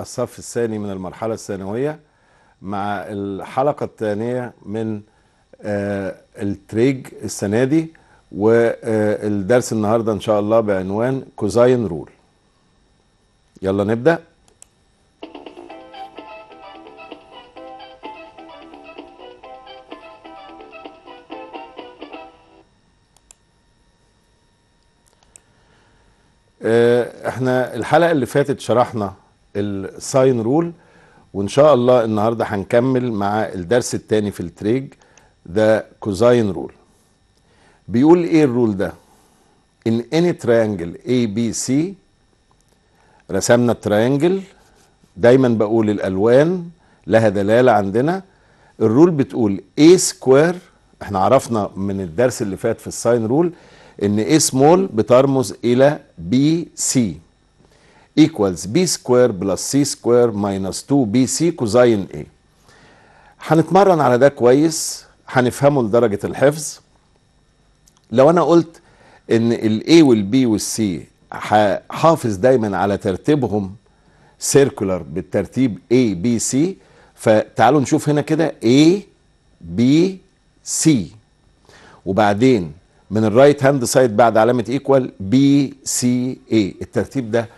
الصف الثاني من المرحلة الثانوية مع الحلقة الثانية من آه، التريج السنة دي والدرس آه، النهاردة إن شاء الله بعنوان كوزاين رول يلا نبدأ آه، احنا الحلقة اللي فاتت شرحنا الساين رول وان شاء الله النهارده هنكمل مع الدرس الثاني في التريج ذا كوزاين رول بيقول ايه الرول ده ان اني تريانجل اي بي سي رسمنا التريانجل دايما بقول الالوان لها دلاله عندنا الرول بتقول اي سكوير احنا عرفنا من الدرس اللي فات في الساين رول ان اي سمول بترمز الى بي سي equals b square plus c square minus 2bc كوزين a هنتمرن على ده كويس هنفهمه لدرجة الحفظ لو انا قلت ان الاي والبي والسي حافظ دايما على ترتيبهم سيركولر بالترتيب A B C فتعالوا نشوف هنا كده A B C وبعدين من الرايت هاند سايد بعد علامة ايكوال B C A الترتيب ده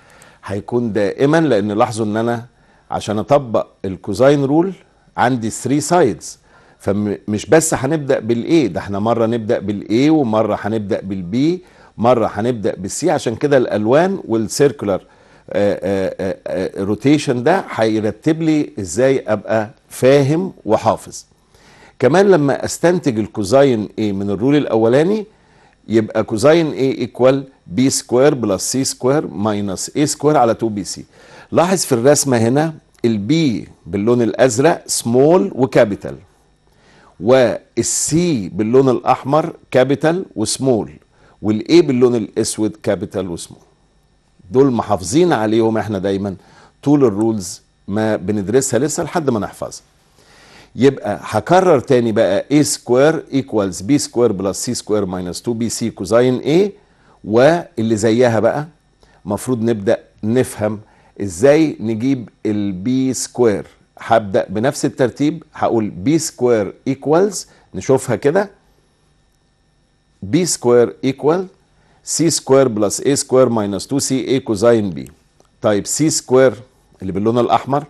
هيكون دائما لان لاحظوا ان انا عشان اطبق الكوزاين رول عندي 3 سايدز فمش بس هنبدا بالاي ده احنا مره نبدا بالاي ومره هنبدا بالبي مره هنبدا بالسي عشان كده الالوان والسيركولر روتيشن ده هيرتب لي ازاي ابقى فاهم وحافظ كمان لما استنتج الكوزاين ايه من الرول الاولاني يبقى كوزين A ايكوال بي سكوير بلس سي سكوير ماينس A سكوير على 2 بي سي لاحظ في الرسمة هنا البي باللون الأزرق سمول وكابيتال والسي باللون الأحمر كابيتال وسمول والاي باللون الأسود كابيتال وسمول دول محافظين عليهم احنا دايما طول الرولز ما بندرسها لسه لحد ما نحفظها يبقى هكرر تاني بقى a سكوير ايكوالز b سكوير بلس c سكوير ماينس 2 bc سي كوزاين a واللي زيها بقى المفروض نبدا نفهم ازاي نجيب b سكوير هبدا بنفس الترتيب هقول b سكوير ايكوالز نشوفها كده b سكوير ايكوال c سكوير بلس a سكوير ماينس 2 c a كوزاين b طيب c سكوير اللي باللون الاحمر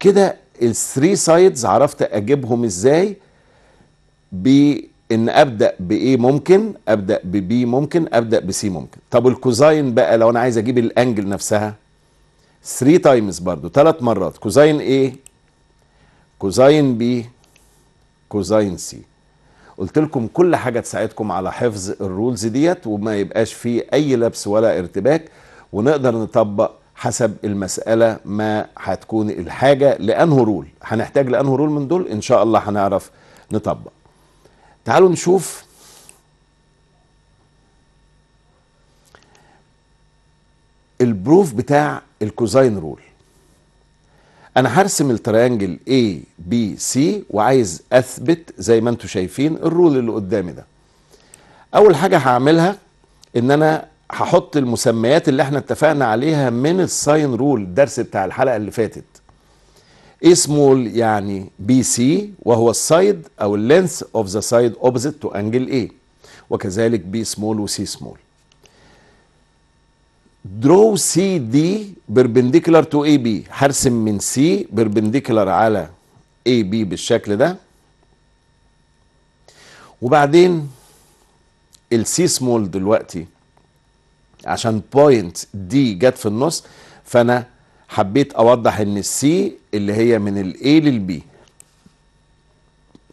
كده الثري سايدز عرفت اجيبهم ازاي بان ابدا بايه ممكن ابدا ببي ممكن ابدا بسي ممكن طب الكوزاين بقى لو انا عايز اجيب الانجل نفسها 3 تايمز برضو ثلاث مرات كوزاين ايه كوزاين بي كوزاين سي قلت لكم كل حاجة تساعدكم على حفظ الرولز ديت وما يبقاش فيه أي لبس ولا ارتباك ونقدر نطبق حسب المسألة ما هتكون الحاجة لأنه رول هنحتاج لأنه رول من دول إن شاء الله هنعرف نطبق تعالوا نشوف البروف بتاع الكوزاين رول انا هرسم التريانجل A B C وعايز اثبت زي ما انتم شايفين الرول اللي قدامي ده اول حاجه هعملها ان انا هحط المسميات اللي احنا اتفقنا عليها من الساين رول الدرس بتاع الحلقه اللي فاتت اسمه يعني بي سي وهو السايد او اللينث اوف ذا سايد اوبزيت تو انجل اي وكذلك بي سمول وسي سمول درو سي دي بربنديكولار تو اي بي هرسم من سي بربنديكولار على اي بي بالشكل ده وبعدين السي سمول دلوقتي عشان بوينت دي جت في النص فانا حبيت اوضح ان السي اللي هي من الاي للبي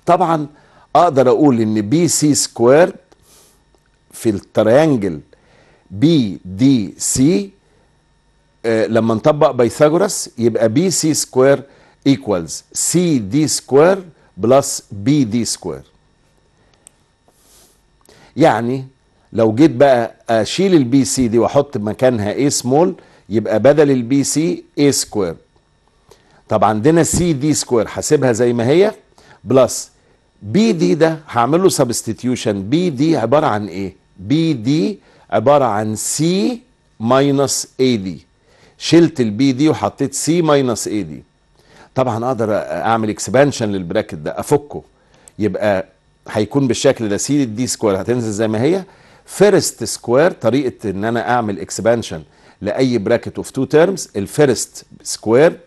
طبعا اقدر اقول ان بي سي سكوير في التريانجل بي دي سي لما نطبق بيثاغورس يبقى بي سي سكوير ايكوالز سي دي سكوير بلس بي دي سكوير يعني لو جيت بقى اشيل البي سي دي واحط مكانها اي سمول يبقى بدل البي سي اي سكوير طب عندنا سي دي سكوير هسيبها زي ما هي بلس بي دي ده هعمل له سبستيتيوشن بي دي عباره عن ايه بي دي عباره عن سي ماينس اي دي شلت البي دي وحطيت سي ماينس اي دي طبعا اقدر اعمل اكسبانشن للبراكت ده افكه يبقى هيكون بالشكل ده سي دي سكوير هتنزل زي ما هي فيرست سكوير طريقه ان انا اعمل اكسبانشن لاي براكت اوف تو تيرمز الفيرست سكوير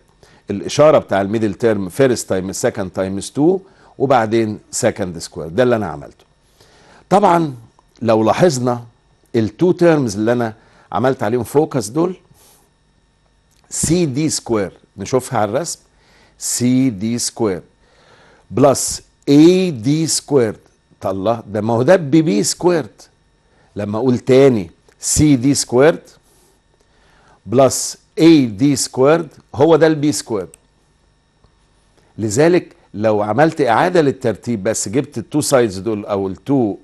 الاشاره بتاع الميدل تيرم فيرست تايم سكند تايمز 2 وبعدين سكند سكوير ده اللي انا عملته طبعا لو لاحظنا التو تيرمز اللي انا عملت عليهم فوكس دول سي دي سكوير نشوفها على الرسم سي دي سكوير بلس اي دي سكوير الله ده ما هو ده بي بي سكويرد لما اقول تاني سي دي سكويرد بلس اي دي سكويرد هو ده البي سكويرد لذلك لو عملت اعاده للترتيب بس جبت التو سايدز دول او التو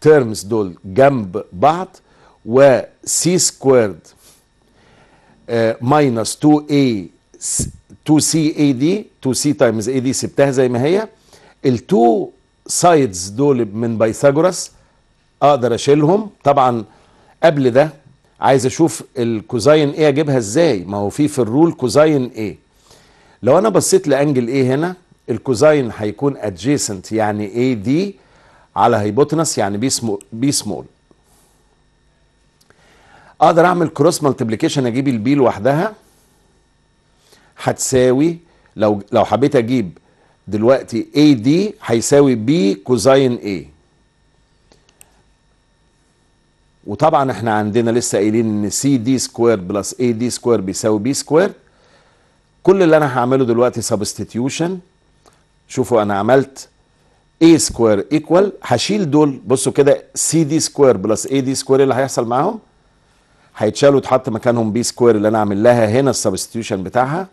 تيرمز آه، دول جنب بعض و سي سكويرد ماينس 2 اي 2 سي اي دي 2 سي تايمز اي دي سبتها زي ما هي التو سايدز دول من بيثاغورس اقدر اشيلهم طبعا قبل ده عايز اشوف الكوزاين ايه اجيبها ازاي ما هو في في الرول كوزاين ايه لو انا بصيت لانجل ايه هنا الكوزاين هيكون ادجيسنت يعني اي دي على هيبوتنس يعني بي سمول بي سمول اقدر اعمل كروس مالتيبليكيشن اجيب البي لوحدها هتساوي لو لو حبيت اجيب دلوقتي اي دي هيساوي بي كوزاين ايه وطبعا احنا عندنا لسه قايلين ان سي دي سكوير بلس اي دي سكوير بيساوي بي سكوير كل اللي انا هعمله دلوقتي سبستيتيوشن شوفوا انا عملت اي سكوير ايكوال هشيل دول بصوا كده سي دي سكوير بلس اي دي سكوير اللي هيحصل معاهم هيتشالوا وتحط مكانهم بي سكوير اللي انا عامل لها هنا السبستيوشن بتاعها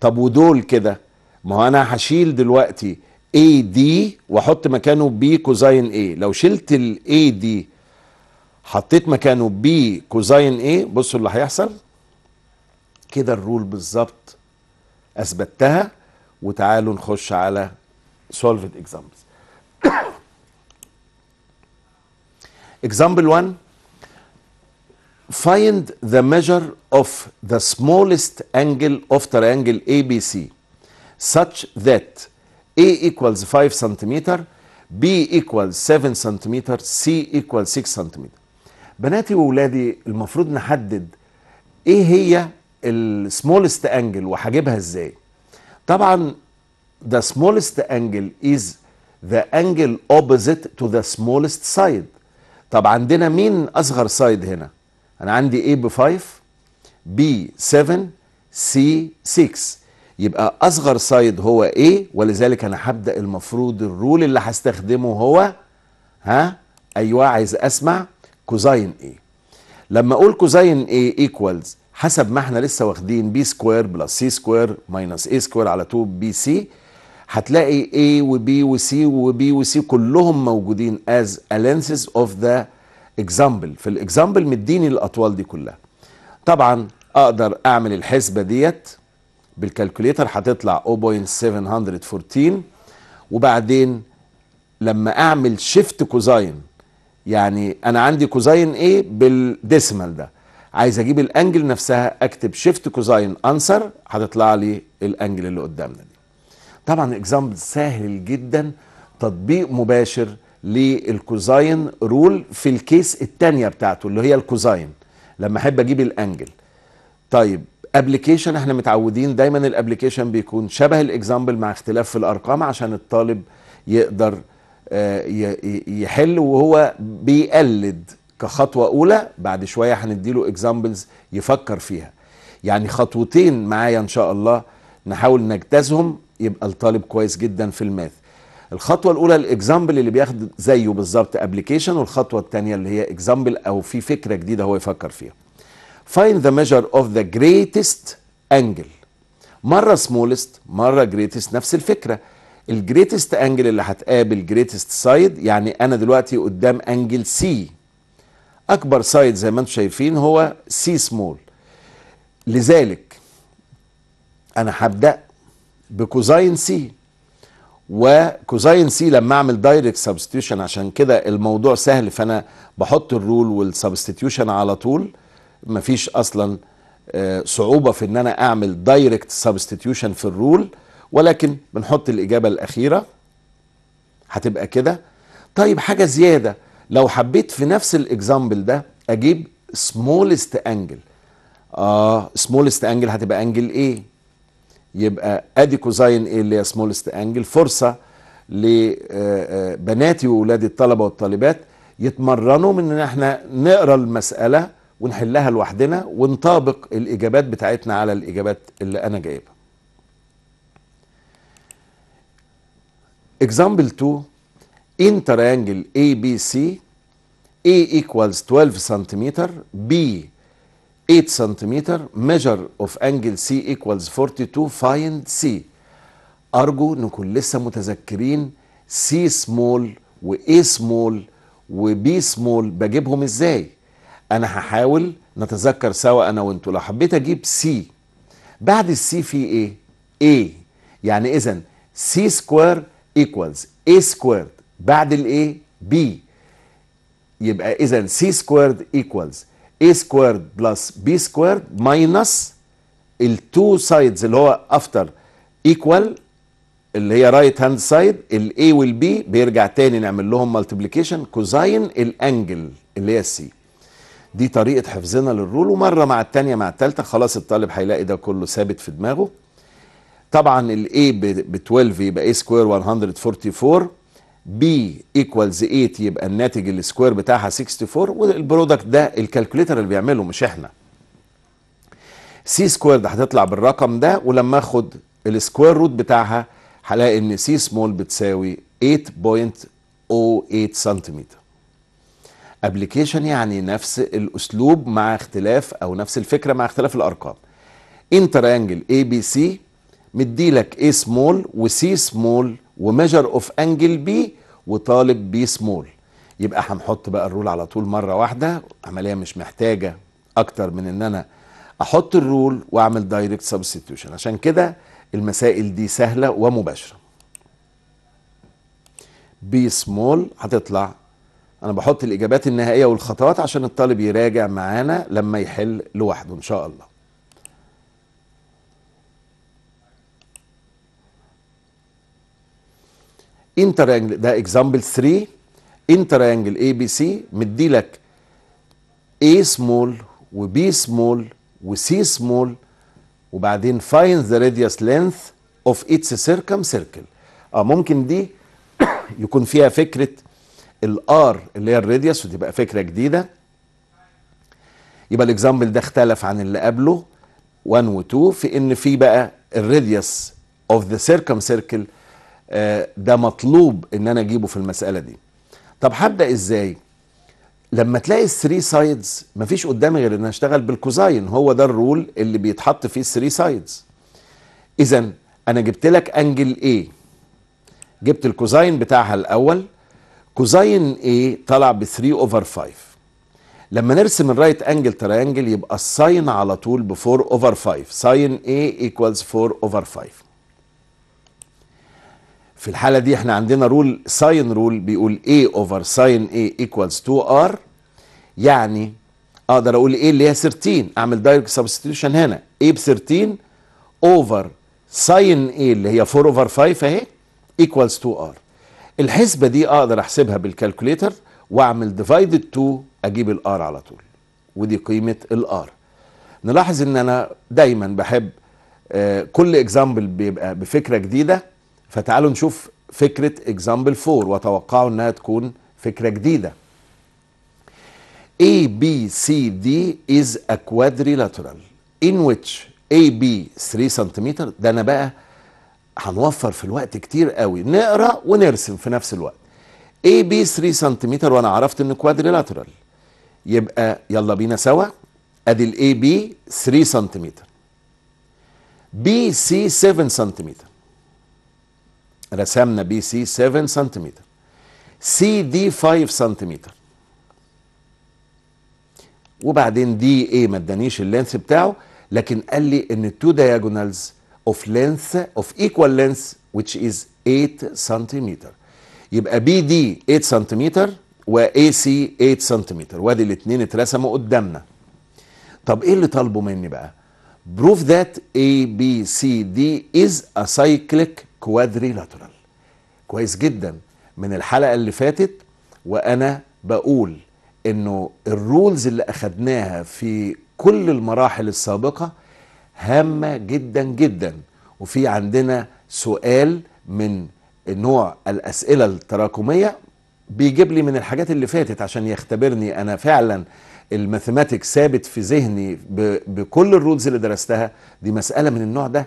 طب ودول كده ما هو انا هشيل دلوقتي اي دي واحط مكانه بي كوزاين اي لو شلت الاي دي حطيت مكانه بي كوزاين ايه بصوا اللي هيحصل كده الرول بالظبط اثبتها وتعالوا نخش على سولفد اكزامبلز example 1 find the measure of the smallest angle of triangle ABC such that A equals 5 cm B equals 7 cm C equals 6 cm بناتي واولادي المفروض نحدد ايه هي السمولست انجل وهجيبها ازاي طبعا the smallest angle is the angle opposite to the smallest side طب عندنا مين اصغر سايد هنا انا عندي A ب 5 B 7 C 6 يبقى اصغر سايد هو A ولذلك انا هبدا المفروض الرول اللي هستخدمه هو ها ايوه عايز اسمع كوزين ايه لما اقول كوزين ايه ايكوالز حسب ما احنا لسه واخدين بي سكوير بلس سي سكوير ماينس اي سكوير على 2 بي سي هتلاقي A وبي وسي وبي وسي كلهم موجودين as lenses of the example في الاكزامبل مديني الاطوال دي كلها طبعا اقدر اعمل الحسبه ديت بالكالكوليتر هتطلع 0.714 وبعدين لما اعمل شيفت كوزين يعني انا عندي كوزين ايه بالديسمال ده عايز اجيب الانجل نفسها اكتب شيفت كوزين انسر هتطلع لي الانجل اللي قدامنا دي طبعا اكزامبل سهل جدا تطبيق مباشر للكوزاين رول في الكيس الثانيه بتاعته اللي هي الكوزاين لما احب اجيب الانجل طيب ابلكيشن احنا متعودين دايما الابلكيشن بيكون شبه الاكزامبل مع اختلاف في الارقام عشان الطالب يقدر يحل وهو بيقلد كخطوة أولى بعد شوية هنديله اكزامبلز يفكر فيها يعني خطوتين معايا إن شاء الله نحاول نجتازهم يبقى الطالب كويس جدا في الماث الخطوة الأولى الإكزامبل اللي بياخد زيه بالظبط أبليكيشن والخطوة الثانية اللي هي إكزامبل أو في فكرة جديدة هو يفكر فيها find the measure of the greatest angle مرة smallest مرة greatest نفس الفكرة الجريتست انجل اللي هتقابل جريتست سايد يعني انا دلوقتي قدام انجل سي اكبر سايد زي ما انتم شايفين هو سي سمول لذلك انا هبدا بكوزاين سي وكوزاين سي لما اعمل دايركت سبستيوشن عشان كده الموضوع سهل فانا بحط الرول والسبستيوشن على طول مفيش اصلا آه، صعوبه في ان انا اعمل دايركت سبستيوشن في الرول ولكن بنحط الإجابة الأخيرة هتبقى كده طيب حاجة زيادة لو حبيت في نفس الإكزامبل ده أجيب سمولست أنجل آه سمولست أنجل هتبقى أنجل إيه يبقى أدي كوزاين إيه اللي هي سمولست أنجل فرصة لبناتي آه، آه، وولادي الطلبة والطالبات يتمرنوا من ان احنا نقرا المساله ونحلها لوحدنا ونطابق الاجابات بتاعتنا على الاجابات اللي انا جايبها Example 2 In triangle ABC A equals 12 centimeter B 8 centimeter measure of angle C equals 42 find C أرجو نكون لسه متذكرين C small و A small و B small بجيبهم إزاي أنا هحاول نتذكر سوا أنا وأنتوا لو حبيت أجيب C بعد السي في إيه A يعني إذا C square equals a squared بعد ال a b يبقى اذا c squared equals a squared plus b squared minus التو two sides اللي هو after equal اللي هي رايت هاند سايد الاي والبي بيرجع تاني نعمل لهم ملتبليكيشن كوزاين الانجل اللي هي السي دي طريقه حفظنا للرول ومره مع الثانيه مع الثالثه خلاص الطالب هيلاقي ده كله ثابت في دماغه طبعا ال A ب 12 يبقى A سكوير 144 بي ايكوالز 8 يبقى الناتج السكوير بتاعها 64 والبرودكت ده الكالكوليتر اللي بيعمله مش احنا سي سكوير ده هتطلع بالرقم ده ولما اخد السكوير روت بتاعها هلاقي ان سي سمول بتساوي 8.08 سنتيمتر ابلكيشن يعني نفس الاسلوب مع اختلاف او نفس الفكره مع اختلاف الارقام ان تريانجل اي بي سي مديلك A سمول وسي سمول وميجر اوف انجل بي وطالب بي سمول يبقى هنحط بقى الرول على طول مره واحده عمليه مش محتاجه اكتر من ان انا احط الرول واعمل دايركت سبستيتيوشن عشان كده المسائل دي سهله ومباشره بي سمول هتطلع انا بحط الاجابات النهائيه والخطوات عشان الطالب يراجع معانا لما يحل لوحده ان شاء الله انتر انجل ده اكزامبل 3 انتر انجل اي بي سي مدي لك اي سمول وبي سمول وسي سمول وبعدين فايند ذا راديوس لينث اوف اتس سيركم سيركل اه ممكن دي يكون فيها فكره الار اللي هي الراديوس وتبقى فكره جديده يبقى الاكزامبل ده اختلف عن اللي قبله 1 و 2 في ان في بقى الراديوس اوف ذا سيركم سيركل آه، ده مطلوب ان انا اجيبه في المساله دي طب هبدا ازاي لما تلاقي الثري سايدز مفيش قدامي غير ان اشتغل بالكوزاين هو ده الرول اللي بيتحط فيه الثري سايدز اذا انا جبت لك انجل ايه جبت الكوزاين بتاعها الاول كوزاين ايه طلع ب 3 اوفر 5 لما نرسم الرايت انجل تراينجل يبقى الساين على طول ب 4 اوفر 5 ساين ايه ايكوالز 4 اوفر 5 في الحالة دي احنا عندنا رول ساين رول بيقول A over ساين A equals 2R يعني اقدر اقول A اللي هي 13 اعمل دايركت سبستيوشن هنا A ب 13 over ساين A اللي هي 4 over 5 اهي equals 2R الحسبة دي اقدر احسبها بالكالكوليتر واعمل divided 2 اجيب ال R على طول ودي قيمة ال R نلاحظ ان انا دايما بحب آه، كل اكزامبل بيبقى بفكرة جديدة فتعالوا نشوف فكرة اكزامبل 4 وتوقعوا انها تكون فكرة جديدة A B C D is a quadrilateral in which A B 3 سنتيمتر ده انا بقى هنوفر في الوقت كتير قوي نقرا ونرسم في نفس الوقت A B 3 سنتيمتر وانا عرفت انه quadrilateral يبقى يلا بينا سوا ادي ال A B 3 سنتيمتر C 7 سنتيمتر رسمنا بي سي 7 سنتيمتر سي دي 5 سنتيمتر وبعدين دي ايه ما ادانيش اللينث بتاعه لكن قال لي ان تو دياجونالز اوف لينث اوف ايكوال لينث which is 8 سنتيمتر يبقى بي دي 8 سنتيمتر واي سي 8 سنتيمتر وادي الاثنين اترسموا قدامنا طب ايه اللي طالبه مني بقى بروف ذات اي بي سي دي از ا سايكليك كوادري لاترال كويس جدا من الحلقه اللي فاتت وانا بقول انه الرولز اللي اخدناها في كل المراحل السابقه هامه جدا جدا وفي عندنا سؤال من نوع الاسئله التراكميه بيجيب لي من الحاجات اللي فاتت عشان يختبرني انا فعلا الماثيماتيك ثابت في ذهني بكل الرولز اللي درستها دي مساله من النوع ده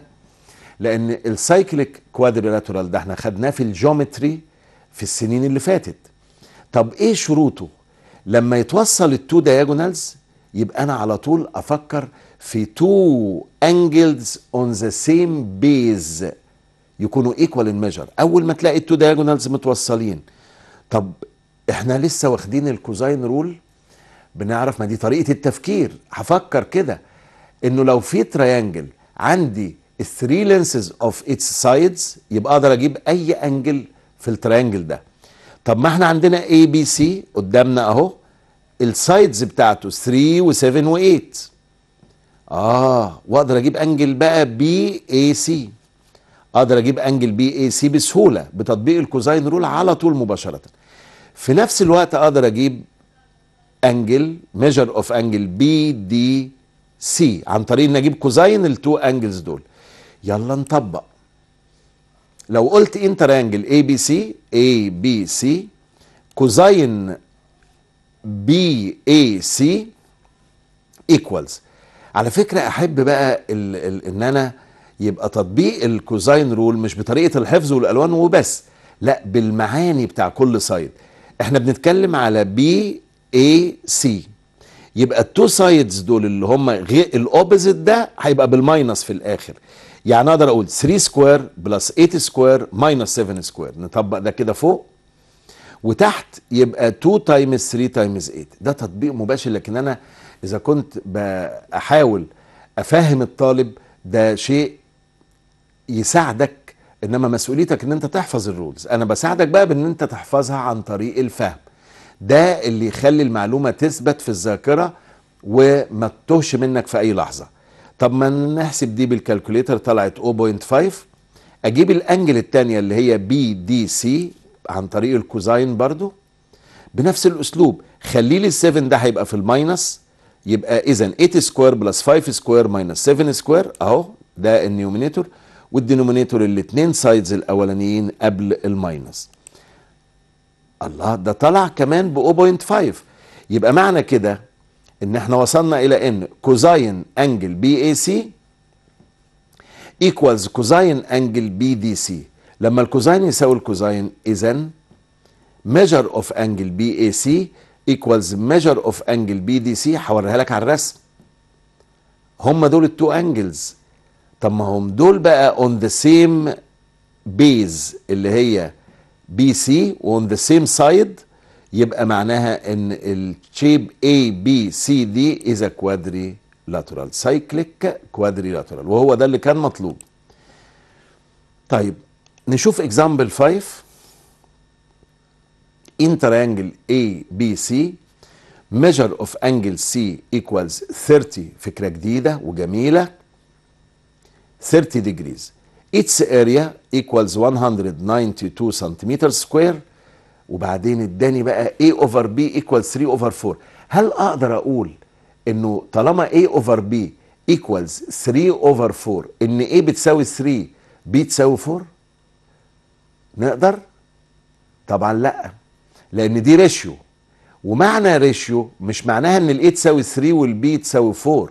لان السايكليك كوادريلاترال ده احنا خدناه في الجيومتري في السنين اللي فاتت طب ايه شروطه لما يتوصل التو دايجونالز يبقى انا على طول افكر في تو انجلز اون ذا سيم بيز يكونوا ايكوال ان ميجر اول ما تلاقي التو دايجونالز متوصلين طب احنا لسه واخدين الكوزاين رول بنعرف ما دي طريقه التفكير هفكر كده انه لو في تريانجل عندي الثري لينسز اوف اتس سايدز يبقى اقدر اجيب اي انجل في التريانجل ده طب ما احنا عندنا اي بي سي قدامنا اهو السايدز بتاعته 3 و7 و8 اه واقدر اجيب انجل بقى بي اي سي اقدر اجيب انجل بي اي سي بسهوله بتطبيق الكوزاين رول على طول مباشره في نفس الوقت اقدر اجيب انجل ميجر اوف انجل بي دي سي عن طريق ان اجيب كوزاين التو انجلز دول يلا نطبق لو قلت انترانجل اي بي سي اي بي سي كوزين بي اي سي ايكوالز على فكره احب بقى الـ الـ ان انا يبقى تطبيق الكوزاين رول مش بطريقه الحفظ والالوان وبس لا بالمعاني بتاع كل سايد احنا بنتكلم على بي اي سي يبقى التو سايدز دول اللي هم غير الاوبزيت ده هيبقى بالماينس في الاخر يعني اقدر اقول 3 سكوير بلس 8 سكوير ماينس 7 سكوير نطبق ده كده فوق وتحت يبقى 2 تايمز 3 تايمز 8 ده تطبيق مباشر لكن انا اذا كنت بحاول افهم الطالب ده شيء يساعدك انما مسؤوليتك ان انت تحفظ الرولز انا بساعدك بقى بان انت تحفظها عن طريق الفهم ده اللي يخلي المعلومه تثبت في الذاكره وما تتوهش منك في اي لحظه طب ما نحسب دي بالكالكوليتر طلعت 0.5 اجيب الانجل الثانيه اللي هي بي دي سي عن طريق الكوزاين برضو بنفس الاسلوب خلي لي ال 7 ده هيبقى في الماينس يبقى اذا 8 سكوير بلس 5 سكوير ماينس 7 سكوير اهو ده النيومينيتور والدينومينيتور الاثنين سايدز الاولانيين قبل الماينس الله ده طلع كمان ب 0.5 يبقى معنى كده ان احنا وصلنا الى ان كوزاين انجل بي اي سي ايكوالز كوزاين انجل بي دي سي لما الكوزاين يساوي الكوزاين اذا اي سي ايكوالز ميجر اوف انجل بي دي سي هوريها لك على الرسم هم دول التو انجلز طب ما هم دول بقى اون ذا same بيز اللي هي بي سي on ذا same سايد يبقى معناها ان الشيب اي بي سي دي از كوادري لاترال سايكليك كوادري لاترال وهو ده اللي كان مطلوب طيب نشوف اكزامبل 5 اي بي ABC measure of angle C equals 30 فكرة جديدة وجميلة 30 degrees its area equals 192 سنتيمتر سكوير وبعدين اداني بقى A اوفر B equals 3 اوفر 4 هل اقدر اقول انه طالما A اوفر B equals 3 اوفر 4 ان A بتساوي 3 B تساوي 4 نقدر طبعا لا لان دي ريشيو ومعنى ريشيو مش معناها ان الاي تساوي 3 والبي تساوي 4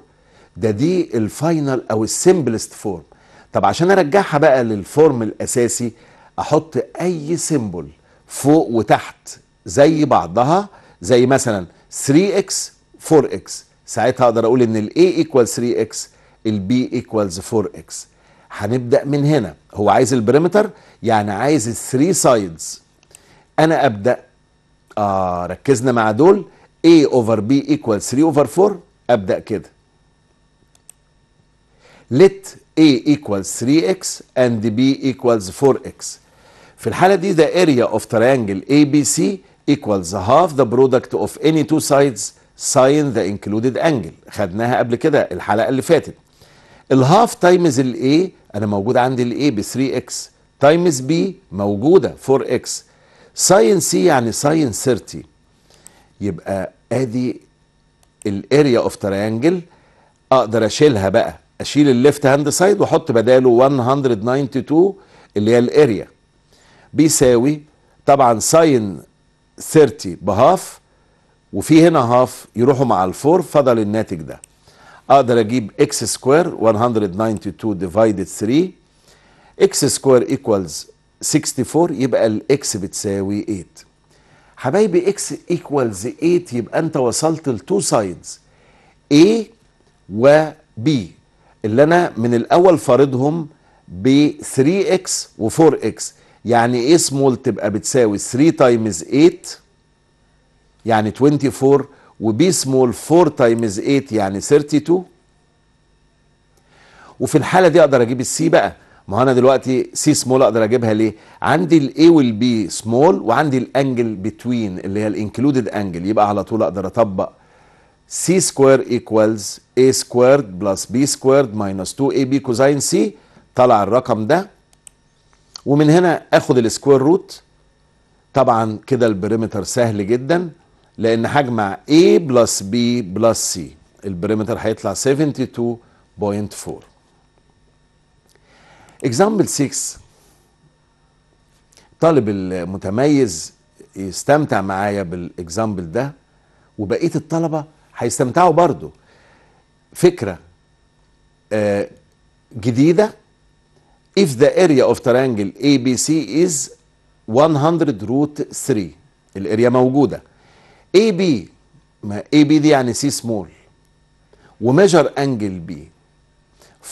ده دي الفاينل او السمبلست فورم طب عشان ارجعها بقى للفورم الاساسي احط اي سيمبل فوق وتحت زي بعضها زي مثلا 3x 4x ساعتها اقدر اقول ان ال a equal 3x ال b equals 4x هنبدا من هنا هو عايز البريمتر يعني عايز ال 3 سايدز انا ابدا آه ركزنا مع دول a over b equal 3 over 4 ابدا كده let a equals 3x and b equals 4x في الحالة دي the area of triangle ABC equals half the product of any two sides sine the included angle خدناها قبل كده الحلقة اللي فاتت الهاف تايمز الاي انا موجود عندي الاي ب 3x تايمز بي موجودة 4x ساين سي يعني ساين 30 يبقى ادي الاريا اوف تريانجل اقدر اشيلها بقى اشيل الليفت هاند سايد واحط بداله 192 اللي هي الاريا بيساوي طبعا ساين 30 بهاف وفي هنا هاف يروحوا مع الفور فضل الناتج ده اقدر اجيب اكس سكوير 192 ديفايدد 3 اكس سكوير ايكوالز 64 يبقى الاكس بتساوي 8 حبايبي اكس ايكوالز 8 يبقى انت وصلت لتو سايدز A و B اللي انا من الاول فارضهم ب 3x و 4x يعني ايه سمول تبقى بتساوي 3 تايمز 8 يعني 24 وبي سمول 4 تايمز 8 يعني 32 وفي الحالة دي اقدر اجيب السي بقى ما انا دلوقتي سي سمول اقدر اجيبها ليه عندي الاي والبي سمول وعندي الانجل بتوين اللي هي الانكلودد انجل يبقى على طول اقدر اطبق سي سكوير ايكوالز اي سكويرد بلس بي سكويرد ماينس 2 اي بي كوزاين سي طلع الرقم ده ومن هنا اخد السكوير روت طبعا كده البريمتر سهل جدا لان هجمع A بلس B بلس C البريمتر هيطلع 72.4 اكزامبل 6 طالب المتميز يستمتع معايا بالاكزامبل ده وبقيه الطلبه هيستمتعوا برضو فكره آه، جديده if the area of triangle ABC is 100 root 3 الاريا موجودة AB ما AB دي يعني C small وميجر انجل B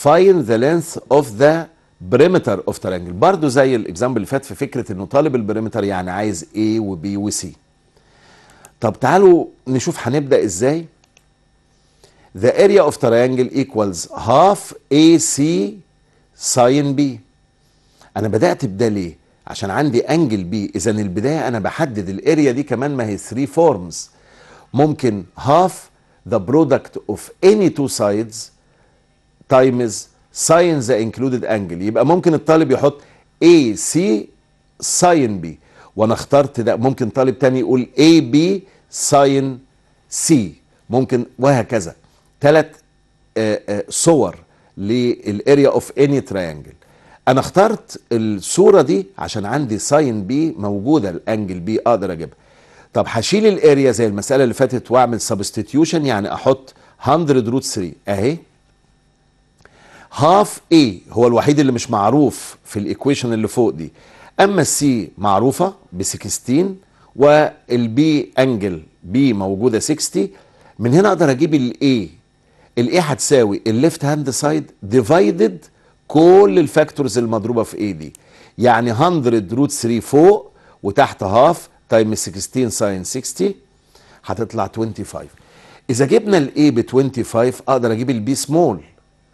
find the length of the perimeter of triangle برضو زي الاكزامبل اللي فات في فكرة انه طالب البريمتر يعني عايز A و B و C طب تعالوا نشوف هنبدأ ازاي the area of triangle equals half AC ساين بي انا بدات بده ليه عشان عندي انجل بي اذا البدايه انا بحدد الاريا دي كمان ما هي 3 فورمز ممكن هاف ذا برودكت اوف اني تو سايدز تايمز ساين ذا انكلودد انجل يبقى ممكن الطالب يحط اي سي ساين بي وانا اخترت ده ممكن طالب تاني يقول اي بي ساين سي ممكن وهكذا ثلاث آه، آه، صور للاريا اوف اني تريانجل انا اخترت الصوره دي عشان عندي ساين بي موجوده الانجل بي اقدر اجيبها طب هشيل الاريا زي المساله اللي فاتت واعمل سبستيتيوشن يعني احط 100 روت 3 اهي هاف اي هو الوحيد اللي مش معروف في الايكويشن اللي فوق دي اما السي معروفه ب 16 والبي انجل بي موجوده 60 من هنا اقدر اجيب الاي الايه هتساوي الليفت هاند سايد ديفايدد كل الفاكتورز المضروبه في ايه دي يعني 100 روت 3 فوق وتحت هاف تايم 16 ساين 60 هتطلع 25 اذا جبنا الاي ب 25 اقدر اجيب البي سمول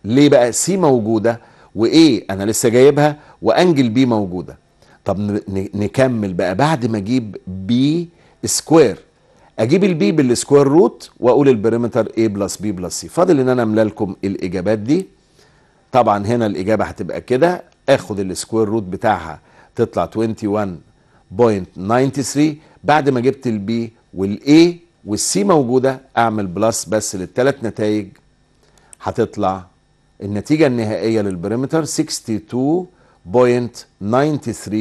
ليه بقى سي موجوده وايه انا لسه جايبها وانجل بي موجوده طب نكمل بقى بعد ما اجيب بي سكوير اجيب البي بالسكوير روت واقول البريمتر a بلس بي بلس سي فاضل ان انا املا لكم الاجابات دي طبعا هنا الاجابه هتبقى كده اخد السكوير روت بتاعها تطلع 21.93 بعد ما جبت البي والاي والسي موجوده اعمل بلس بس للثلاث نتائج هتطلع النتيجه النهائيه للبريمتر 62.93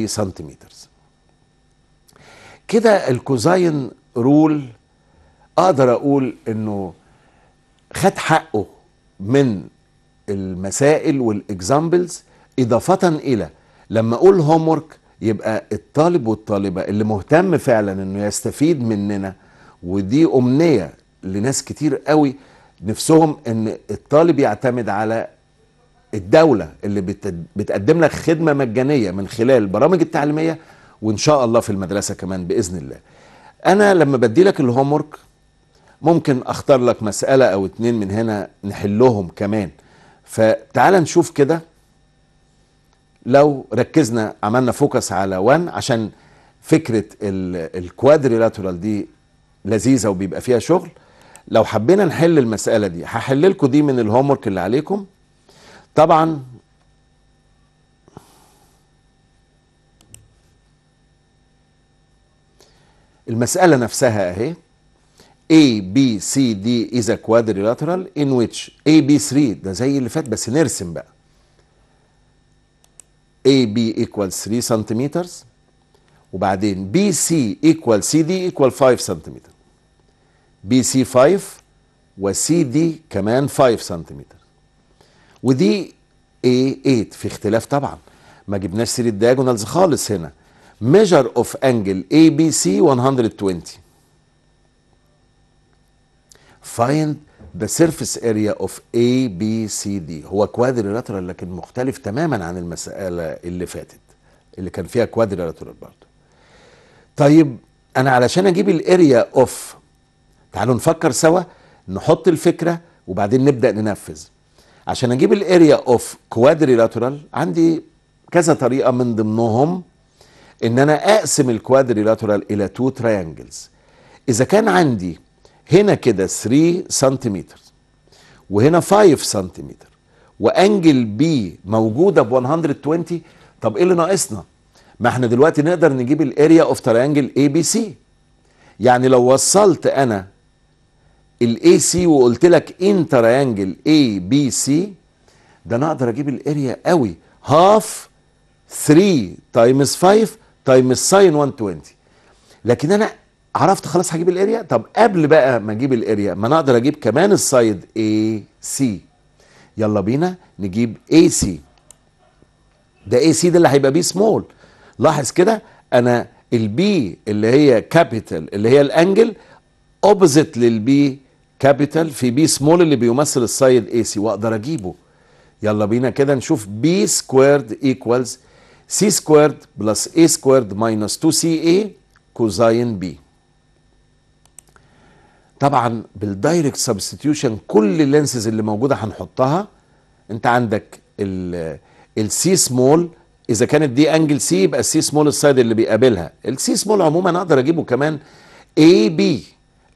سنتيمتر كده الكوزاين رول اقدر اقول انه خد حقه من المسائل والاكزامبلز اضافه الى لما اقول هومورك يبقى الطالب والطالبه اللي مهتم فعلا انه يستفيد مننا ودي امنيه لناس كتير قوي نفسهم ان الطالب يعتمد على الدولة اللي بتقدم لك خدمة مجانية من خلال البرامج التعليمية وإن شاء الله في المدرسة كمان بإذن الله انا لما بدي لك الهومورك ممكن اختار لك مساله او اتنين من هنا نحلهم كمان فتعال نشوف كده لو ركزنا عملنا فوكس على 1 عشان فكره الكوادريلاترال دي لذيذه وبيبقى فيها شغل لو حبينا نحل المساله دي هحل لكم دي من الهومورك اللي عليكم طبعا المسألة نفسها اهي A B C D is a quadrilateral in which A B 3 ده زي اللي فات بس نرسم بقى A B equals 3 سنتيمترز وبعدين B C equal C D equal 5 سنتيمتر B C 5 و C D كمان 5 سنتيمتر ودي A 8 في اختلاف طبعا ما جبناش سيره دايجونالز خالص هنا measure of بي ABC 120 find the surface area of ABCD هو كوادريلاترال لكن مختلف تماما عن المسألة اللي فاتت اللي كان فيها كوادريلاترال برضه طيب انا علشان اجيب الاريا اوف تعالوا نفكر سوا نحط الفكرة وبعدين نبدأ ننفذ عشان اجيب الاريا اوف كوادريلاترال عندي كذا طريقة من ضمنهم ان انا اقسم الكوادريلاترال الى تو تريانجلز اذا كان عندي هنا كده 3 سنتيمتر وهنا 5 سنتيمتر وانجل بي موجوده ب 120 طب ايه اللي ناقصنا ما احنا دلوقتي نقدر نجيب الاريا اوف تريانجل اي بي سي يعني لو وصلت انا الاي سي وقلت لك ان تريانجل اي بي سي ده انا اقدر اجيب الاريا قوي هاف 3 تايمز 5 تايم الساين 120 لكن انا عرفت خلاص هجيب الاريا طب قبل بقى ما اجيب الاريا ما انا اقدر اجيب كمان السايد اي سي يلا بينا نجيب اي سي ده اي سي ده اللي هيبقى بي سمول لاحظ كده انا البي اللي هي كابيتال اللي هي الانجل اوبزيت للبي كابيتال في بي سمول اللي بيمثل السايد اي سي واقدر اجيبه يلا بينا كده نشوف بي سكويرد ايكوالز سي سكويرد بلس اي سكويرد ماينس 2 سي اي كوزاين بي طبعا بالدايركت سبستيوشن كل اللينسز اللي موجوده هنحطها انت عندك السي سمول اذا كانت دي انجل سي يبقى السي سمول السايد اللي بيقابلها السي سمول عموما اقدر اجيبه كمان اي بي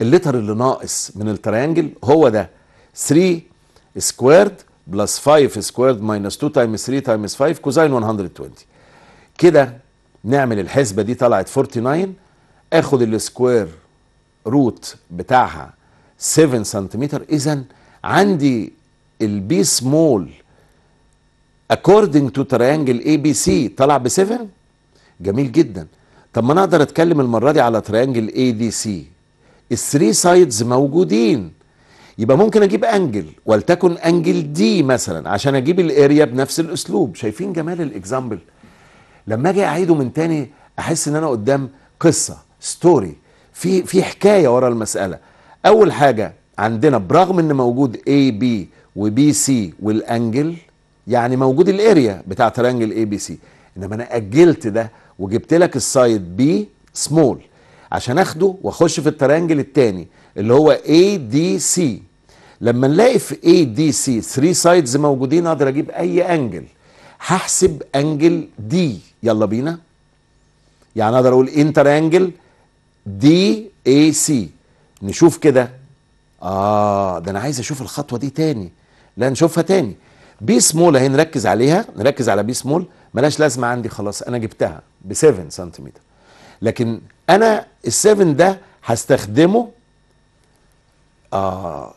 اللتر اللي ناقص من التريانجل هو ده 3 سكويرد بلس 5 سكويرد ماينس 2 تايمز 3 تايمز 5 كوزاين 120 كده نعمل الحسبة دي طلعت 49 اخد السكوير روت بتاعها 7 سنتيمتر اذا عندي البي سمول اكوردنج تو تريانجل اي بي سي طلع ب 7 جميل جدا طب ما انا اقدر اتكلم المرة دي على تريانجل اي دي سي الثري سايدز موجودين يبقى ممكن اجيب انجل ولتكن انجل دي مثلا عشان اجيب الاريا بنفس الاسلوب شايفين جمال الاكزامبل لما اجي اعيده من تاني احس ان انا قدام قصه ستوري في في حكايه ورا المساله اول حاجه عندنا برغم ان موجود اي بي وبي سي والانجل يعني موجود الاريا بتاع ترانجل اي بي سي انما انا اجلت ده وجبت لك السايد بي سمول عشان اخده واخش في الترانجل التاني اللي هو اي دي سي لما نلاقي في اي دي سي 3 سايدز موجودين اقدر اجيب اي انجل هحسب انجل دي يلا بينا يعني اقدر اقول انتر انجل دي اي سي نشوف كده اه ده انا عايز اشوف الخطوه دي تاني لا نشوفها تاني بي سمول اهي نركز عليها نركز على بي سمول ملاش لازمه عندي خلاص انا جبتها ب 7 سنتيمتر لكن انا ال 7 ده هستخدمه آه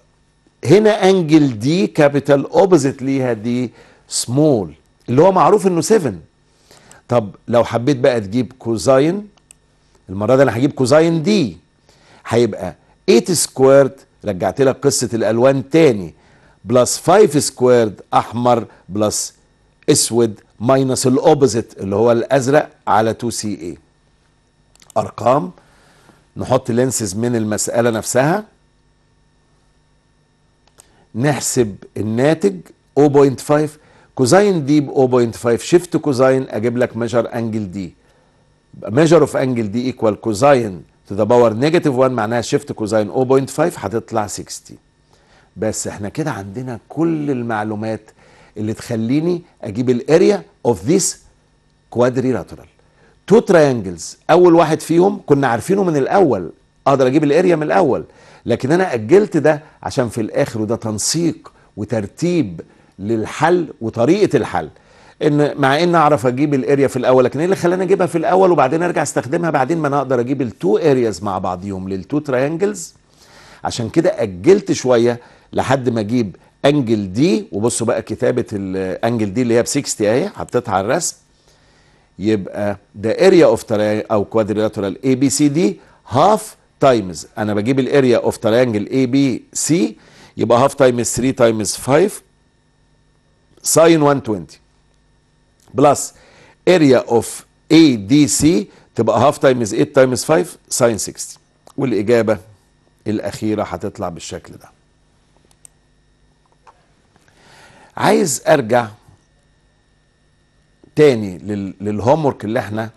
هنا انجل دي كابيتال اوبوزيت ليها دي سمول اللي هو معروف انه 7 طب لو حبيت بقى تجيب كوزاين المره دي انا هجيب كوزاين دي هيبقى 8 سكويرد رجعت لك قصه الالوان تاني بلس 5 سكويرد احمر بلس اسود ماينس الاوبوزيت اللي هو الازرق على 2 سي اي ارقام نحط لينسز من المساله نفسها نحسب الناتج 0.5 كوزين دي ب 0.5 شيفت كوزين اجيب لك ميجر انجل دي ميجر اوف انجل دي ايكوال كوزين تو ذا باور نيجاتيف 1 معناها شيفت كوزين 0.5 هتطلع 60 بس احنا كده عندنا كل المعلومات اللي تخليني اجيب الاريا اوف ذيس كوادريلاترال تو تريانجلز اول واحد فيهم كنا عارفينه من الاول اقدر اجيب الاريا من الاول لكن انا اجلت ده عشان في الاخر وده تنسيق وترتيب للحل وطريقه الحل ان مع ان اعرف اجيب الاريا في الاول لكن ايه اللي خلاني اجيبها في الاول وبعدين ارجع استخدمها بعدين ما انا اقدر اجيب التو ارياز مع بعضيهم للتو تريانجلز عشان كده اجلت شويه لحد ما اجيب انجل دي وبصوا بقى كتابه الانجل دي اللي هي ب 60 اهي حطيتها على الرسم يبقى ده اريا اوف او كوادريلاترال اي بي سي دي هاف تايمز انا بجيب الاريا اوف تريانجل اي بي سي يبقى هاف تايمز 3 تايمز 5 ساين 120 بلس اريا اوف اي دي سي تبقى هاف تايمز 8 تايمز 5 ساين 60 والاجابه الاخيره هتطلع بالشكل ده عايز ارجع تاني للهومورك اللي احنا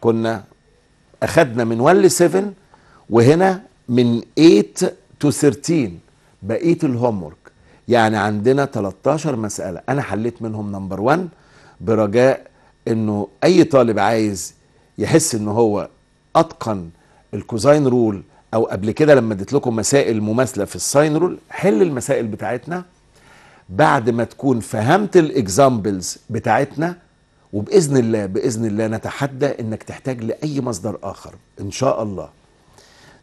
كنا اخدنا من 1 ل 7 وهنا من 8 تو 13 بقيه الهومورك يعني عندنا 13 مسألة أنا حليت منهم نمبر 1 برجاء أنه أي طالب عايز يحس أنه هو أتقن الكوزاين رول أو قبل كده لما اديت لكم مسائل مماثلة في الساين رول حل المسائل بتاعتنا بعد ما تكون فهمت الإكزامبلز بتاعتنا وبإذن الله بإذن الله نتحدى أنك تحتاج لأي مصدر آخر إن شاء الله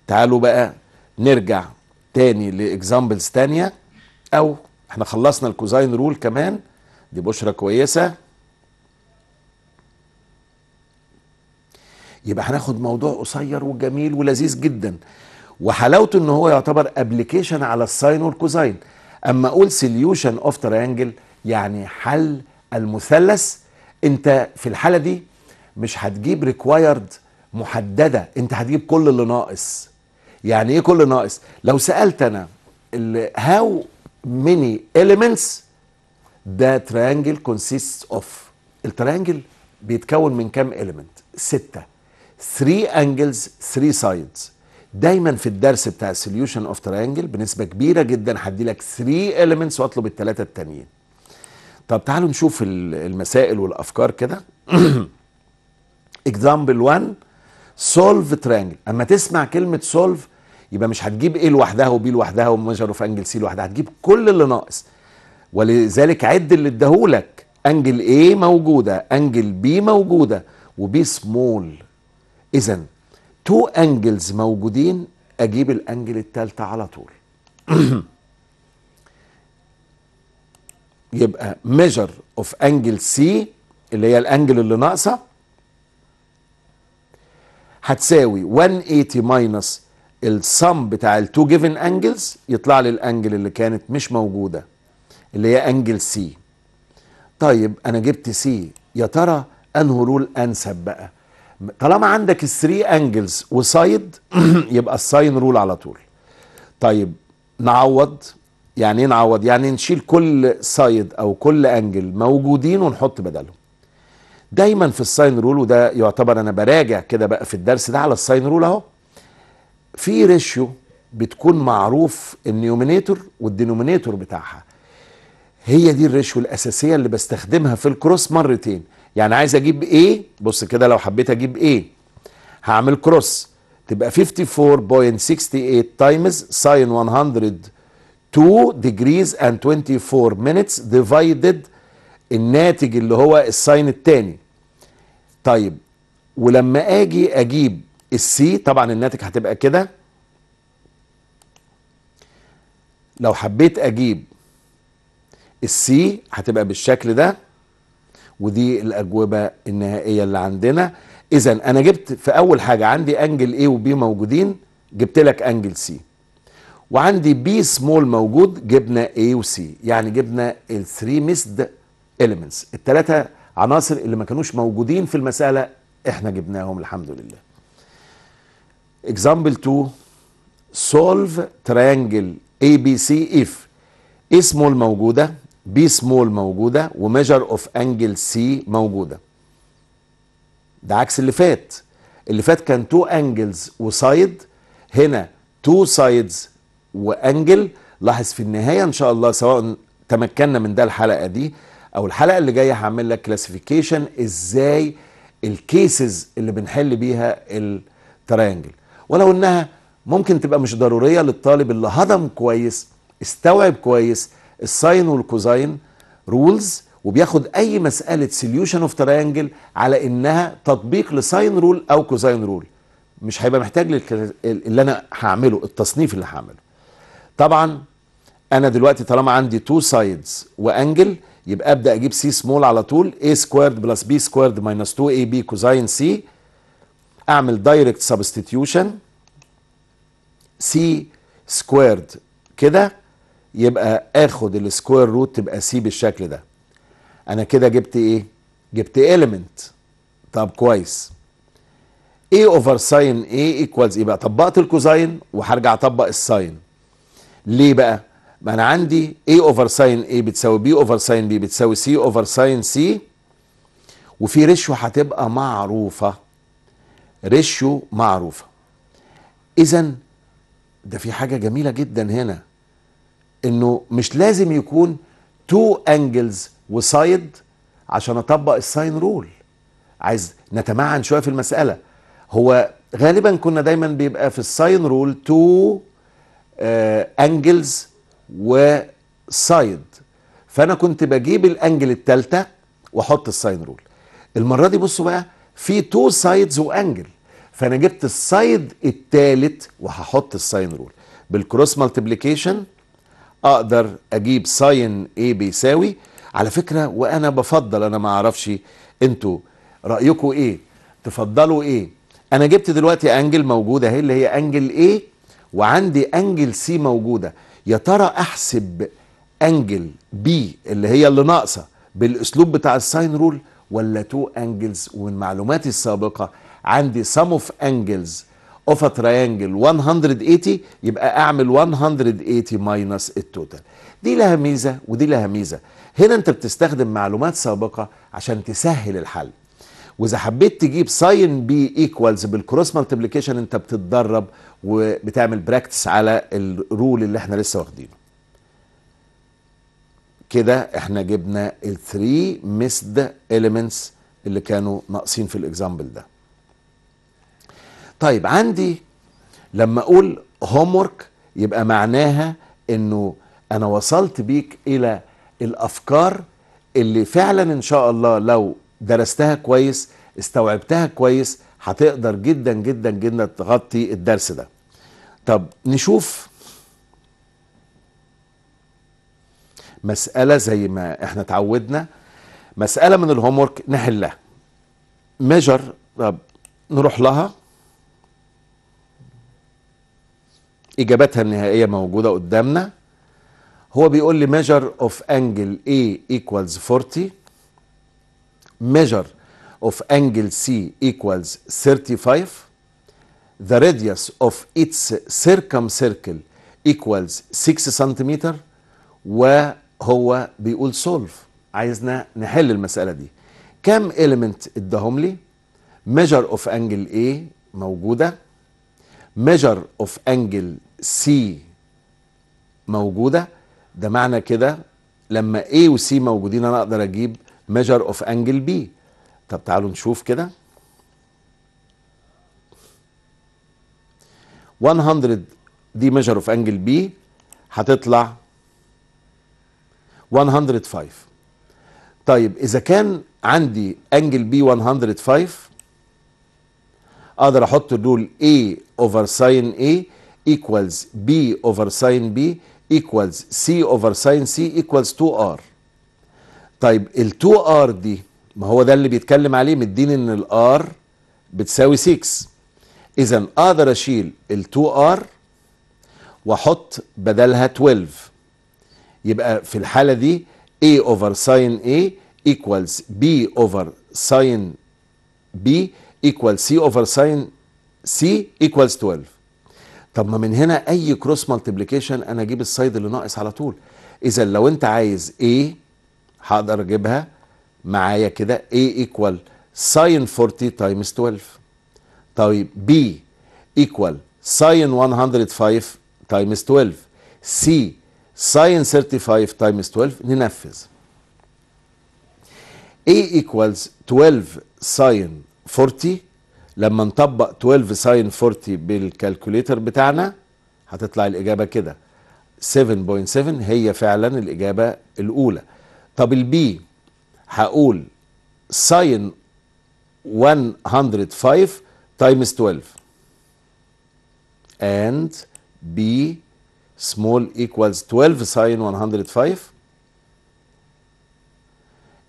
تعالوا بقى نرجع تاني لإكزامبلز تانية او احنا خلصنا الكوزاين رول كمان دي بشرة كويسة يبقى هناخد موضوع قصير وجميل ولذيذ جدا وحلاوته ان هو يعتبر ابلكيشن على الساين والكوزاين اما اقول سليوشن اوف ترينجل يعني حل المثلث انت في الحاله دي مش هتجيب ريكوايرد محدده انت هتجيب كل اللي ناقص يعني ايه كل ناقص لو سالت انا هاو many elements ذا ترانجل كونسيست اوف الترانجل بيتكون من كام element ستة 3 angles 3 sides دايما في الدرس بتاع السوليوشن اوف تريانجل بنسبه كبيره جدا هدي لك 3 elements واطلب الثلاثه التانيين طب تعالوا نشوف المسائل والافكار كده example 1 solve triangle اما تسمع كلمه solve يبقى مش هتجيب ايه لوحدها وبي لوحدها وميجر اوف انجل سي لوحدها هتجيب كل اللي ناقص ولذلك عد اللي اداهولك انجل ايه موجوده انجل بي موجوده وبي سمول اذا تو انجلز موجودين اجيب الانجل الثالثه على طول يبقى ميجر اوف انجل سي اللي هي الانجل اللي ناقصه هتساوي 180 ماينس الصم بتاع التو جيفن انجلز يطلع لي الانجل اللي كانت مش موجوده اللي هي انجل سي طيب انا جبت سي يا ترى انه رول انسب بقى طالما عندك الثري انجلز وسايد يبقى الساين رول على طول طيب نعوض يعني ايه نعوض يعني نشيل كل سايد او كل انجل موجودين ونحط بدلهم دايما في الساين رول وده يعتبر انا براجع كده بقى في الدرس ده على الساين رول اهو في ريشيو بتكون معروف النيومينيتور والدينومينيتور بتاعها هي دي الريشيو الاساسيه اللي بستخدمها في الكروس مرتين يعني عايز اجيب ايه بص كده لو حبيت اجيب ايه هعمل كروس تبقى 54.68 تايمز ساين 102 ديجريز اند 24 مينتس ديفايدد الناتج اللي هو الساين الثاني طيب ولما اجي اجيب السي طبعا الناتج هتبقى كده لو حبيت اجيب السي هتبقى بالشكل ده ودي الاجوبه النهائيه اللي عندنا اذا انا جبت في اول حاجه عندي انجل اي وبي موجودين جبت لك انجل سي وعندي بي سمول موجود جبنا اي وسي يعني جبنا الثري ميسد اليمنتس الثلاثه عناصر اللي ما كانوش موجودين في المساله احنا جبناهم الحمد لله Example 2 solve triangle if A small موجودة B small موجودة و measure of angle C موجودة ده عكس اللي فات اللي فات كان تو انجلز وسايد هنا تو سايدز وانجل لاحظ في النهاية ان شاء الله سواء تمكنا من ده الحلقة دي او الحلقة اللي جاية هعمل لك classification ازاي الكيسز اللي بنحل بيها الترينجل ولو انها ممكن تبقى مش ضرورية للطالب اللي هضم كويس استوعب كويس الساين والكوزاين رولز وبياخد اي مسألة سوليوشن اوف تريانجل على انها تطبيق لساين رول او كوزاين رول مش هيبقى محتاج اللي انا هعمله التصنيف اللي هعمله طبعا انا دلوقتي طالما عندي تو سايدز وانجل يبقى ابدا اجيب سي سمول على طول a سكويرد بلس بي سكويرد ماينس 2 اي بي كوزاين سي اعمل دايركت سبستيتيوشن سي سكويرد كده يبقى اخد السكوير روت تبقى سي بالشكل ده انا كده جبت ايه جبت element طب كويس اي اوفر ساين اي ايكوالز ايه بقى طبقت الكوزين وهرجع اطبق الساين ليه بقى ما انا عندي اي اوفر ساين اي بتساوي بي اوفر ساين بي بتساوي سي اوفر ساين سي وفي رشوه هتبقى معروفه ريشيو معروفه اذا ده في حاجه جميله جدا هنا انه مش لازم يكون تو انجلز وسايد عشان اطبق الساين رول عايز نتمعن شويه في المساله هو غالبا كنا دايما بيبقى في الساين رول تو انجلز آه، وسايد فانا كنت بجيب الانجل التالتة واحط الساين رول المره دي بصوا بقى في تو سايدز وانجل فانا جبت السايد الثالث وهحط الساين رول بالكروس مالتيبليكيشن اقدر اجيب ساين اي بيساوي على فكره وانا بفضل انا ما اعرفش انتوا رايكم ايه تفضلوا ايه انا جبت دلوقتي انجل موجوده اهي اللي هي انجل ايه وعندي انجل سي موجوده يا ترى احسب انجل بي اللي هي اللي ناقصه بالاسلوب بتاع الساين رول ولا تو انجلز ومن معلوماتي السابقه عندي سم اوف انجلز اوف ا تريانجل 180 يبقى اعمل 180 ماينس التوتال دي لها ميزه ودي لها ميزه هنا انت بتستخدم معلومات سابقه عشان تسهل الحل واذا حبيت تجيب ساين بي ايكوالز بالكروس مالتيبليكيشن انت بتتدرب وبتعمل براكتس على الرول اللي احنا لسه واخدينه كده احنا جبنا ال 3 ميسد اليمنتس اللي كانوا ناقصين في الاكزامبل ده طيب عندي لما اقول هوم يبقى معناها انه انا وصلت بيك الى الافكار اللي فعلا ان شاء الله لو درستها كويس استوعبتها كويس هتقدر جدا جدا جدا تغطي الدرس ده طب نشوف مسألة زي ما احنا تعودنا مسألة من الهوم نحلها ميجر طب نروح لها إجابتها النهائية موجودة قدامنا هو بيقول لي ميجر اوف انجل A equals 40 ميجر اوف انجل C equals 35 the radius of its circumcircle equals 6 سنتيمتر و هو بيقول سولف عايزنا نحل المسألة دي كم إيليمنت اداهم لي ميجر اوف انجل A موجودة ميجر اوف انجل C موجودة ده معنى كده لما A و C موجودين أنا أقدر أجيب ميجر اوف انجل B طب تعالوا نشوف كده 100 دي ميجر اوف انجل B هتطلع 105 طيب اذا كان عندي انجل بي 105 اقدر احط دول A اوفر ساين A equals B اوفر ساين B equals C اوفر ساين C equals 2R طيب ال 2R دي ما هو ده اللي بيتكلم عليه مديني ان ال R بتساوي 6 اذا اقدر اشيل ال 2R واحط بدلها 12 يبقى في الحالة دي A over sin A equals B over sin B equals C over sin C equals 12 طب ما من هنا أي كروس multiplication أنا أجيب السايد اللي ناقص على طول إذا لو أنت عايز A هقدر أجيبها معايا كده A equal sin 40 times 12 طيب B equal sin 105 times 12 C ساين 35 تايمز 12 ننفذ A equals 12 ساين 40 لما نطبق 12 ساين 40 بالكالكوليتر بتاعنا هتطلع الإجابة كده 7.7 هي فعلا الإجابة الأولى طب البي هقول ساين 105 تايمز 12 and B small equals 12 ساين 105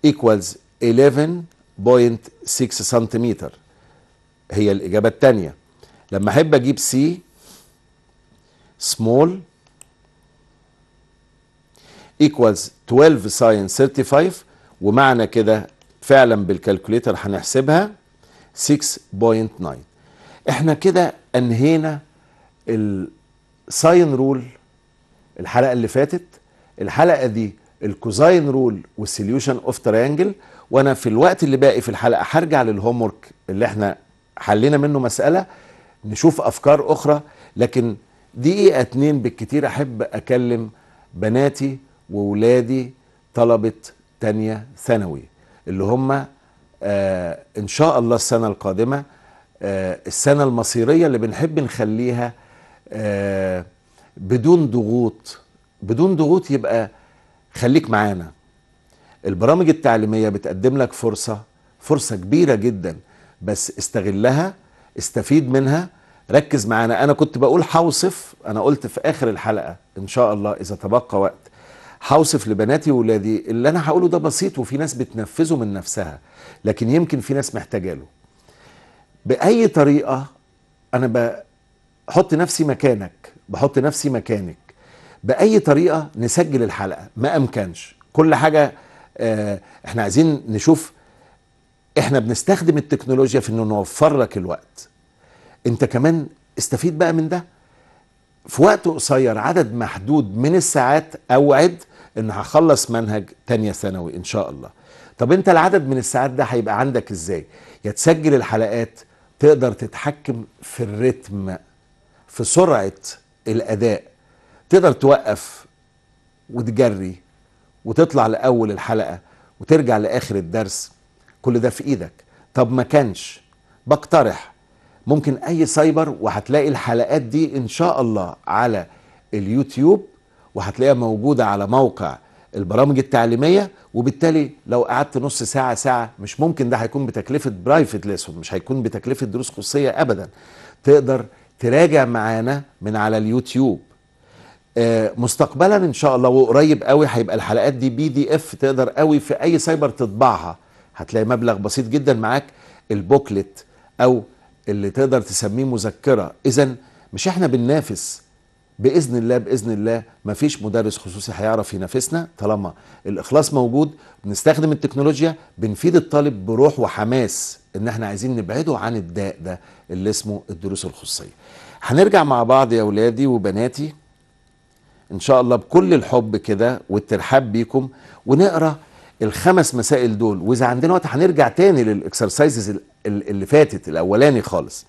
equals 11.6 سنتيمتر هي الإجابة الثانية لما أحب أجيب سي small equals 12 ساين 35 ومعنى كده فعلا بالكالكوليتر هنحسبها 6.9 احنا كده انهينا الساين رول الحلقه اللي فاتت الحلقه دي الكوزاين رول والسليوشن اوف تريانجل وانا في الوقت اللي باقي في الحلقه هرجع للهوم اللي احنا حلينا منه مساله نشوف افكار اخرى لكن دقيقه اتنين بالكتير احب اكلم بناتي وولادي طلبه تانية ثانوي اللي هم آه ان شاء الله السنه القادمه آه السنه المصيريه اللي بنحب نخليها آه بدون ضغوط بدون ضغوط يبقى خليك معانا البرامج التعليمية بتقدم لك فرصة فرصة كبيرة جدا بس استغلها استفيد منها ركز معانا انا كنت بقول هوصف انا قلت في اخر الحلقة ان شاء الله اذا تبقى وقت هوصف لبناتي وولادي اللي انا هقوله ده بسيط وفي ناس بتنفذه من نفسها لكن يمكن في ناس محتاجه له باي طريقه انا بحط نفسي مكانك بحط نفسي مكانك باي طريقه نسجل الحلقه ما امكنش كل حاجه آه، احنا عايزين نشوف احنا بنستخدم التكنولوجيا في انه نوفر لك الوقت انت كمان استفيد بقى من ده في وقت قصير عدد محدود من الساعات اوعد ان هخلص منهج تانية ثانوي ان شاء الله طب انت العدد من الساعات ده هيبقى عندك ازاي يا تسجل الحلقات تقدر تتحكم في الريتم في سرعه الاداء تقدر توقف وتجري وتطلع لاول الحلقه وترجع لاخر الدرس كل ده في ايدك طب ما كانش بقترح ممكن اي سايبر وهتلاقي الحلقات دي ان شاء الله على اليوتيوب وهتلاقيها موجوده على موقع البرامج التعليميه وبالتالي لو قعدت نص ساعه ساعه مش ممكن ده هيكون بتكلفه برايفت ليسون مش هيكون بتكلفه دروس خصوصيه ابدا تقدر تراجع معانا من على اليوتيوب آه، مستقبلا ان شاء الله وقريب قوي هيبقى الحلقات دي بي دي اف تقدر قوي في اي سايبر تطبعها هتلاقي مبلغ بسيط جدا معاك البوكلت او اللي تقدر تسميه مذكره اذا مش احنا بننافس باذن الله باذن الله مفيش مدرس خصوصي هيعرف ينافسنا طالما الاخلاص موجود بنستخدم التكنولوجيا بنفيد الطالب بروح وحماس ان احنا عايزين نبعده عن الداء ده اللي اسمه الدروس الخصوصيه هنرجع مع بعض يا ولادي وبناتي ان شاء الله بكل الحب كده والترحاب بيكم ونقرا الخمس مسائل دول واذا عندنا وقت هنرجع تاني للاكسرسايزز اللي فاتت الاولاني خالص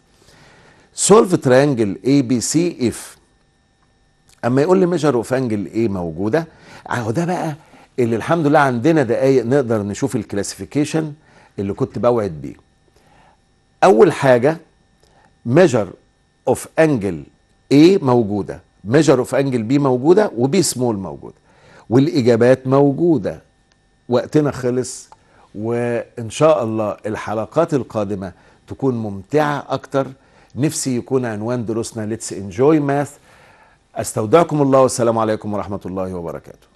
سولف ترانجل اي بي سي اف اما يقول لي ميجر اوف انجل ايه موجوده اهو ده بقى اللي الحمد لله عندنا دقايق نقدر نشوف الكلاسيفيكيشن اللي كنت بوعد بيه اول حاجه ميجر اوف انجل A موجوده ميجر اوف انجل B موجوده وبي سمول موجوده والاجابات موجوده وقتنا خلص وان شاء الله الحلقات القادمه تكون ممتعه اكتر نفسي يكون عنوان دروسنا ليتس انجوي ماث استودعكم الله والسلام عليكم ورحمه الله وبركاته